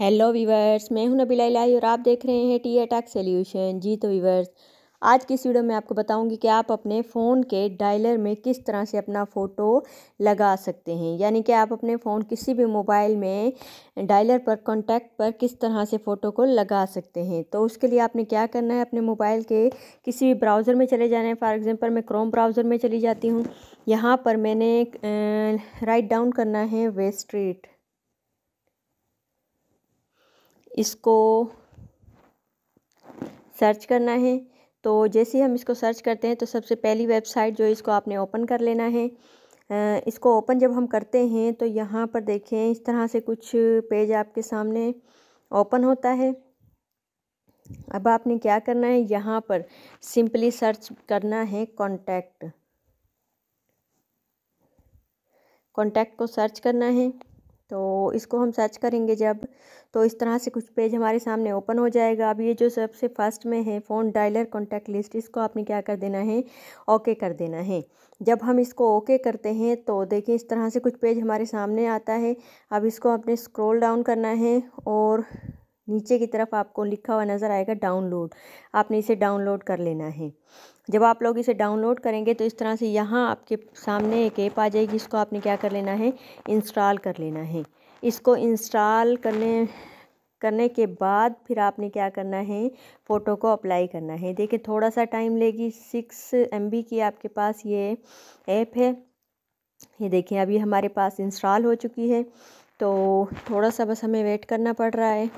hello viewers मैं हूं नबीला लाई और आप देख रहे हैं टी अटैक सोल्यूशन जी तो वीवर्स आज की इस वीडियो में आपको बताऊंगी कि आप अपने फ़ोन के डायलर में किस तरह से अपना फ़ोटो लगा सकते हैं यानी कि आप अपने फ़ोन किसी भी मोबाइल में डायलर पर कॉन्टैक्ट पर किस तरह से फ़ोटो को लगा सकते हैं तो उसके लिए आपने क्या करना है अपने मोबाइल के किसी भी ब्राउज़र में चले जाना है फॉर एग्ज़ाम्पल मैं क्रोम ब्राउज़र में चली जाती हूँ यहाँ पर मैंने राइट डाउन करना है वे स्ट्रीट इसको सर्च करना है तो जैसे ही हम इसको सर्च करते हैं तो सबसे पहली वेबसाइट जो इसको आपने ओपन कर लेना है इसको ओपन जब हम करते हैं तो यहाँ पर देखें इस तरह से कुछ पेज आपके सामने ओपन होता है अब आपने क्या करना है यहाँ पर सिंपली सर्च करना है कॉन्टैक्ट कॉन्टैक्ट को सर्च करना है तो इसको हम सर्च करेंगे जब तो इस तरह से कुछ पेज हमारे सामने ओपन हो जाएगा अब ये जो सबसे फर्स्ट में है फ़ोन डायलर कॉन्टैक्ट लिस्ट इसको आपने क्या कर देना है ओके कर देना है जब हम इसको ओके करते हैं तो देखिए इस तरह से कुछ पेज हमारे सामने आता है अब इसको आपने स्क्रॉल डाउन करना है और नीचे की तरफ आपको लिखा हुआ नज़र आएगा डाउनलोड आपने इसे डाउनलोड कर लेना है जब आप लोग इसे डाउनलोड करेंगे तो इस तरह से यहाँ आपके सामने एक ऐप आ जाएगी इसको आपने क्या कर लेना है इंस्टॉल कर लेना है इसको इंस्टॉल करने करने के बाद फिर आपने क्या करना है फ़ोटो को अप्लाई करना है देखिए थोड़ा सा टाइम लेगी सिक्स एम की आपके पास ये ऐप है ये देखिए अभी हमारे पास इंस्टॉल हो चुकी है तो थोड़ा सा बस हमें वेट करना पड़ रहा है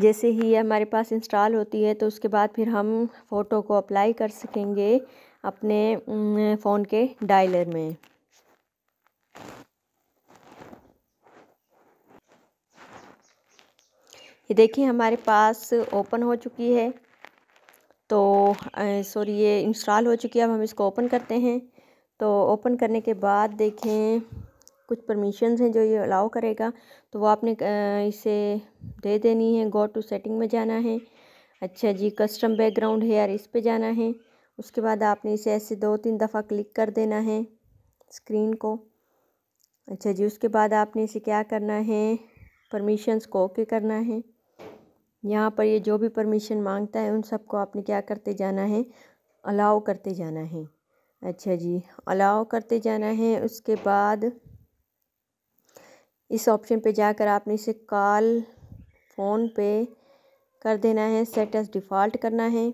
जैसे ही ये हमारे पास इंस्टॉल होती है तो उसके बाद फिर हम फ़ोटो को अप्लाई कर सकेंगे अपने फ़ोन के डायलर में ये देखिए हमारे पास ओपन हो चुकी है तो सॉरी ये इंस्टॉल हो चुकी है अब हम इसको ओपन करते हैं तो ओपन करने के बाद देखें कुछ परमिशंस हैं जो ये अलाउ करेगा तो वो आपने इसे दे देनी है गो टू सेटिंग में जाना है अच्छा जी कस्टम बैकग्राउंड है यार इस पे जाना है उसके बाद आपने इसे ऐसे दो तीन दफ़ा क्लिक कर देना है स्क्रीन को अच्छा जी उसके बाद आपने इसे क्या करना है परमिशंस को ओके करना है यहाँ पर ये जो भी परमिशन मांगता है उन सबको आपने क्या करते जाना है अलाउ करते जाना है अच्छा जी अलाउ करते जाना है उसके बाद इस ऑप्शन पे जाकर आपने इसे कॉल फ़ोन पे कर देना है सेट डिफ़ॉल्ट करना है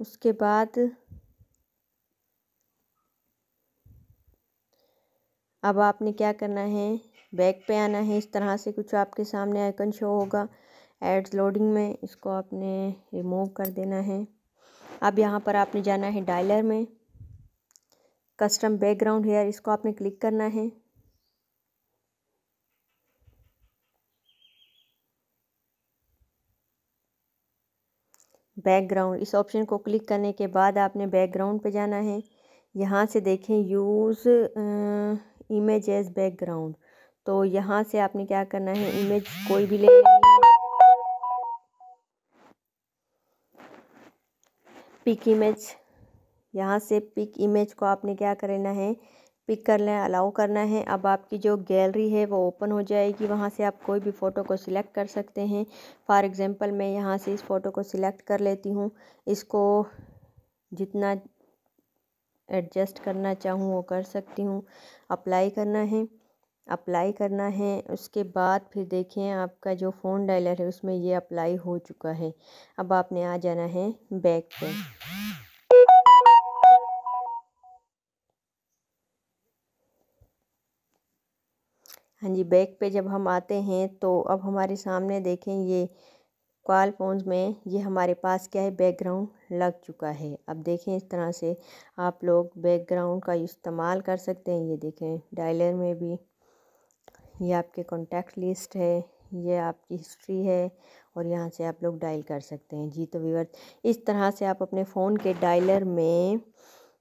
उसके बाद अब आपने क्या करना है बैक पे आना है इस तरह से कुछ आपके सामने आइकन शो होगा एड्स लोडिंग में इसको आपने रिमूव कर देना है अब यहाँ पर आपने जाना है डायलर में कस्टम बैकग्राउंड हेयर इसको आपने क्लिक करना है बैकग्राउंड इस ऑप्शन को क्लिक करने के बाद आपने बैकग्राउंड पे जाना है यहाँ से देखें यूज़ इमेज एज बैकग्राउंड तो यहाँ से आपने क्या करना है इमेज कोई भी ले पिक इमेज यहाँ से पिक इमेज को आपने क्या करना है पिक कर लें अलाउ करना है अब आपकी जो गैलरी है वो ओपन हो जाएगी वहाँ से आप कोई भी फ़ोटो को सिलेक्ट कर सकते हैं फॉर एग्ज़ाम्पल मैं यहाँ से इस फ़ोटो को सिलेक्ट कर लेती हूँ इसको जितना एडजस्ट करना चाहूँ वो कर सकती हूँ अप्लाई करना है अप्लाई करना है उसके बाद फिर देखें आपका जो फ़ोन डायलर है उसमें ये अप्लाई हो चुका है अब आपने आ जाना है बैक पर हाँ जी बैक पे जब हम आते हैं तो अब हमारे सामने देखें ये कॉल फोन में ये हमारे पास क्या है बैकग्राउंड लग चुका है अब देखें इस तरह से आप लोग बैकग्राउंड का इस्तेमाल कर सकते हैं ये देखें डायलर में भी ये आपके कॉन्टैक्ट लिस्ट है ये आपकी हिस्ट्री है और यहाँ से आप लोग डायल कर सकते हैं जी तो व्यूवर इस तरह से आप अपने फ़ोन के डायलर में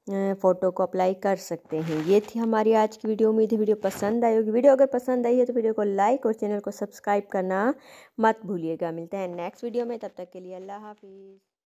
फ़ोटो को अप्लाई कर सकते हैं ये थी हमारी आज की वीडियो उम्मीद है वीडियो पसंद आई होगी वीडियो अगर पसंद आई है तो वीडियो को लाइक और चैनल को सब्सक्राइब करना मत भूलिएगा मिलते हैं नेक्स्ट वीडियो में तब तक के लिए अल्लाह हाफिज़